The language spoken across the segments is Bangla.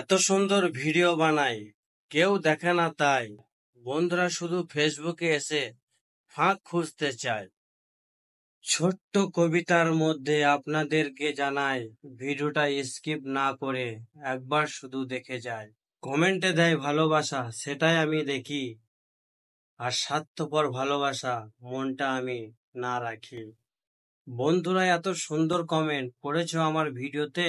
এত সুন্দর ভিডিও বানাই কেউ দেখে না তাই বন্ধুরা শুধু ফেসবুকে এসে ফাঁক খুঁজতে চায় ছোট্ট কবিতার মধ্যে আপনাদেরকে জানাই ভিডিওটা স্কিপ না করে একবার শুধু দেখে যায় কমেন্টে দেয় ভালোবাসা সেটাই আমি দেখি আর স্বার্থপর ভালোবাসা মনটা আমি না রাখি বন্ধুরা এত সুন্দর কমেন্ট করেছো আমার ভিডিওতে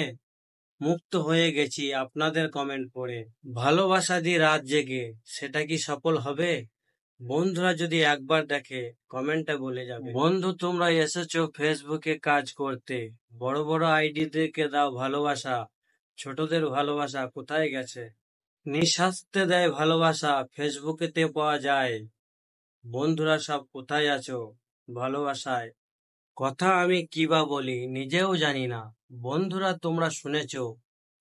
মুক্ত হয়ে গেছি আপনাদের কমেন্ট পড়ে ভালোবাসা দিয়ে রাত জেগে সেটা কি সফল হবে বন্ধুরা যদি একবার দেখে কমেন্টে বলে যাবে বন্ধু তোমরা এসেছো ফেসবুকে কাজ করতে বড় বড় আইডিদেরকে দাও ভালোবাসা ছোটদের ভালোবাসা কোথায় গেছে নিঃস্বাস্থ্যে দেয় ভালোবাসা ফেসবুকেতে পাওয়া যায় বন্ধুরা সব কোথায় আছো ভালোবাসায় কথা আমি কি বা বলি নিজেও জানি না বন্ধুরা তোমরা শুনেছ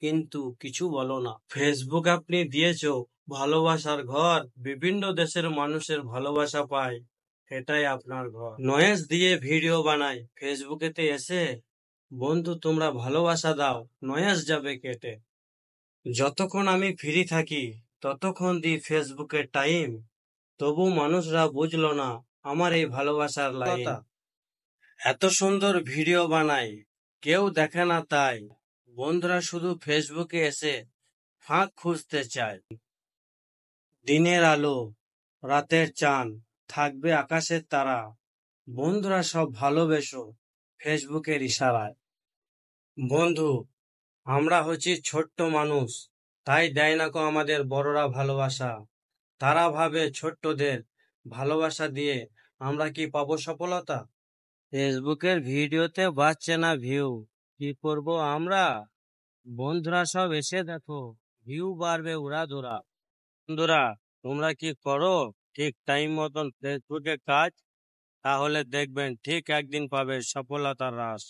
কিন্তু কিছু বলো না ফেসবুক আপনি দিয়েছ ভালোবাসার ঘর বিভিন্ন দেশের মানুষের ভালোবাসা পায় এটাই আপনার ঘর নয়েস দিয়ে ভিডিও বানাই ফেসবুকেতে এসে বন্ধু তোমরা ভালোবাসা দাও নয়েস যাবে কেটে যতক্ষণ আমি ফ্রি থাকি ততক্ষণ দি ফেসবুকের টাইম তবু মানুষরা বুঝলো না আমার এই ভালোবাসার লাইন এত সুন্দর ভিডিও বানাই কেউ দেখে না তাই বন্ধুরা শুধু ফেসবুকে এসে ফাঁক খুঁজতে চায় দিনের আলো রাতের চাঁদ থাকবে আকাশের তারা বন্ধুরা সব ভালোবেসো ফেসবুকের ইশারায় বন্ধু আমরা হচ্ছি ছোট্ট মানুষ তাই দেয় না কো আমাদের বড়রা ভালোবাসা তারা ভাবে ছোট্টদের ভালোবাসা দিয়ে আমরা কি পাবো সফলতা ফেসবুকের ভিডিওতে বাড়ছে না ভিউ কি করব আমরা বন্ধুরা সব এসে দেখো ভিউ বাড়বে উড়া দোরা বন্ধুরা তোমরা কি করো ঠিক টাইম মতন ফেসবুকে কাজ তাহলে দেখবেন ঠিক একদিন পাবে সফলতার রাস